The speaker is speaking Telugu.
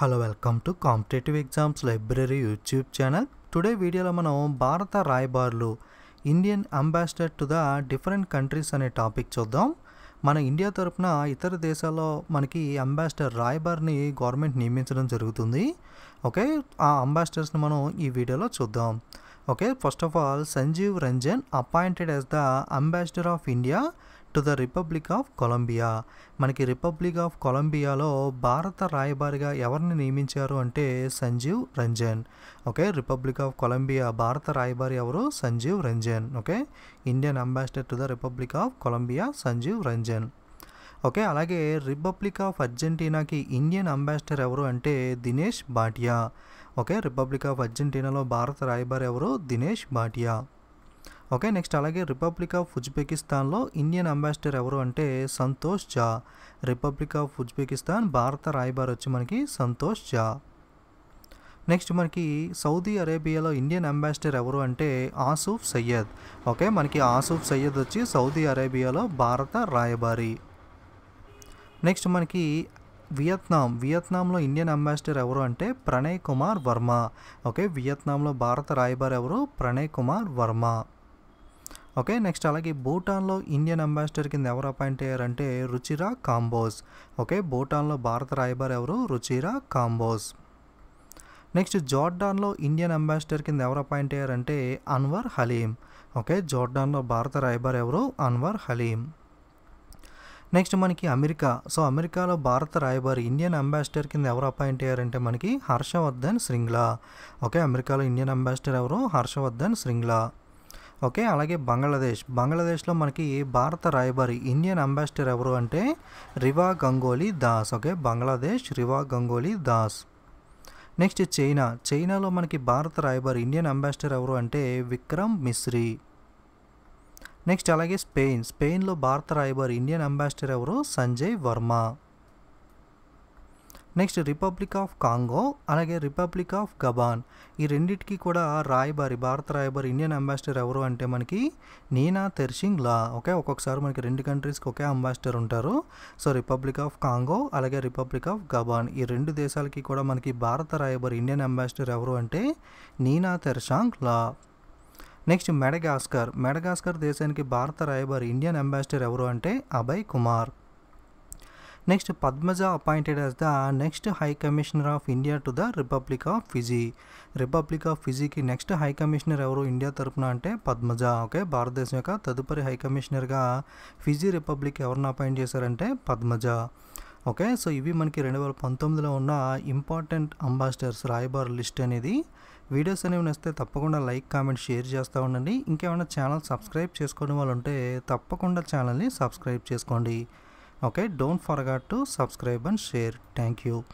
hello welcome to competitive exams library YouTube channel today వీడియోలో మనం భారత రాయబార్లు Indian ambassador to the different countries అనే టాపిక్ చూద్దాం మన ఇండియా తరఫున ఇతర దేశాల్లో మనకి అంబాసిడర్ రాయబార్ని గవర్నమెంట్ నియమించడం జరుగుతుంది ఓకే ఆ అంబాసిడర్స్ని మనం ఈ వీడియోలో చూద్దాం okay first of all Sanjeev Ranjan appointed as the ambassador of India to the Republic of Colombia మనకి రిపబ్లిక్ ఆఫ్ కొలంబియాలో భారత రాయబారిగా ఎవరిని నియమించారు అంటే Sanjeev Ranjan okay Republic of Colombia భారత రాయబారి ఎవరు Sanjeev Ranjan okay Indian ambassador to the Republic of Colombia Sanjeev Ranjan okay అలాగే రిపబ్లిక్ ఆఫ్ అర్జెంటీనాకి ఇండియన్ అంబాసిడర్ ఎవరు అంటే Dinesh Bhatia okay Republic of అర్జెంటీనాలో భారత రాయబారి ఎవరు దినేష్ భాటియా ఓకే నెక్స్ట్ అలాగే రిపబ్లిక్ ఆఫ్ ఉజ్బెకిస్తాన్లో ఇండియన్ అంబాసిడర్ ఎవరు అంటే సంతోష్ జా రిపబ్లిక్ ఆఫ్ ఉజ్బెకిస్తాన్ భారత రాయబారి వచ్చి మనకి సంతోష్ జా నెక్స్ట్ మనకి సౌదీ అరేబియాలో ఇండియన్ అంబాసిడర్ ఎవరు అంటే ఆసూఫ్ సయ్యద్ ఓకే మనకి ఆసూఫ్ సయ్యద్ వచ్చి సౌదీ అరేబియాలో భారత రాయబారి నెక్స్ట్ మనకి వియత్నాం వియత్నాంలో ఇండియన్ అంబాసిడర్ ఎవరు అంటే ప్రణయ్ కుమార్ వర్మ ఓకే వియత్నాంలో భారత రాయబారి ఎవరు ప్రణయ్ కుమార్ వర్మ ఓకే నెక్స్ట్ అలాగే భూటాన్లో ఇండియన్ అంబాసిడర్ కింద ఎవరు అపాయింట్ అయ్యారంటే రుచిరా కాంబోజ్ ఓకే భూటాన్లో భారత రాయబారి ఎవరు రుచిరా కాంబోజ్ నెక్స్ట్ జార్డాన్లో ఇండియన్ అంబాసిడర్ కింద ఎవరు అపాయింట్ అయ్యారంటే అన్వర్ హలీం ఓకే జార్డాన్లో భారత రాయబారి ఎవరు అన్వర్ హలీం నెక్స్ట్ మనకి అమెరికా సో అమెరికాలో భారత రాయబారి ఇండియన్ అంబాసిడర్ కింద ఎవరు అపాయింట్ అయ్యారంటే మనకి హర్షవర్ధన్ శ్రింగ్లా ఓకే అమెరికాలో ఇండియన్ అంబాసిడర్ ఎవరు హర్షవర్ధన్ శ్రింగ్లా ఓకే అలాగే బంగ్లాదేశ్ బంగ్లాదేశ్లో మనకి భారత రాయబారి ఇండియన్ అంబాసిడర్ ఎవరు అంటే Riva Ganguly Das okay Bangladesh Riva Ganguly Das next China చైనాలో మనకి భారత రాయబారి ఇండియన్ అంబాసిడర్ ఎవరు అంటే విక్రమ్ మిశ్రీ నెక్స్ట్ అలాగే స్పెయిన్ స్పెయిన్లో భారత రాయబారి ఇండియన్ అంబాసిడర్ ఎవరు Sanjay Verma next Republic of Congo అలాగే రిపబ్లిక్ ఆఫ్ గబాన్ ఈ రెండింటికి కూడా రాయబారి భారత రాయబారి ఇండియన్ అంబాసిడర్ ఎవరు అంటే మనకి నీనా తెర్షింగ్ లా ఓకే ఒక్కొక్కసారి మనకి రెండు కంట్రీస్కి ఒకే అంబాసిడర్ ఉంటారు సో రిపబ్లిక్ ఆఫ్ కాంగో అలాగే రిపబ్లిక్ ఆఫ్ గబాన్ ఈ రెండు దేశాలకి కూడా మనకి భారత రాయబారి ఇండియన్ అంబాసిడర్ ఎవరు అంటే Nina Tshering La next Madagascar Madagascar దేశానికి భారత రాయబారి ఇండియన్ అంబాసిడర్ ఎవరు అంటే Abhay Kumar next Padmaja appointed as the next high commissioner of India to the Republic of Fiji Republic of ఫిజీకి నెక్స్ట్ హై కమిషనర్ ఎవరు ఇండియా తరఫున అంటే పద్మజ ఓకే భారతదేశం యొక్క తదుపరి హై కమిషనర్గా ఫిజీ రిపబ్లిక్ ఎవరిని అపాయింట్ చేశారంటే పద్మజ ఓకే సో ఇవి మనకి రెండు వేల పంతొమ్మిదిలో ఉన్న ఇంపార్టెంట్ అంబాసిడర్స్ రాయబార్ లిస్ట్ అనేది వీడియోస్ అనేవి నచ్చితే తప్పకుండా లైక్ కామెంట్ షేర్ చేస్తూ ఉండండి ఇంకేమైనా ఛానల్ సబ్స్క్రైబ్ చేసుకోవడం వాళ్ళు ఉంటే తప్పకుండా ఛానల్ని సబ్స్క్రైబ్ చేసుకోండి okay don't forget to subscribe and share thank you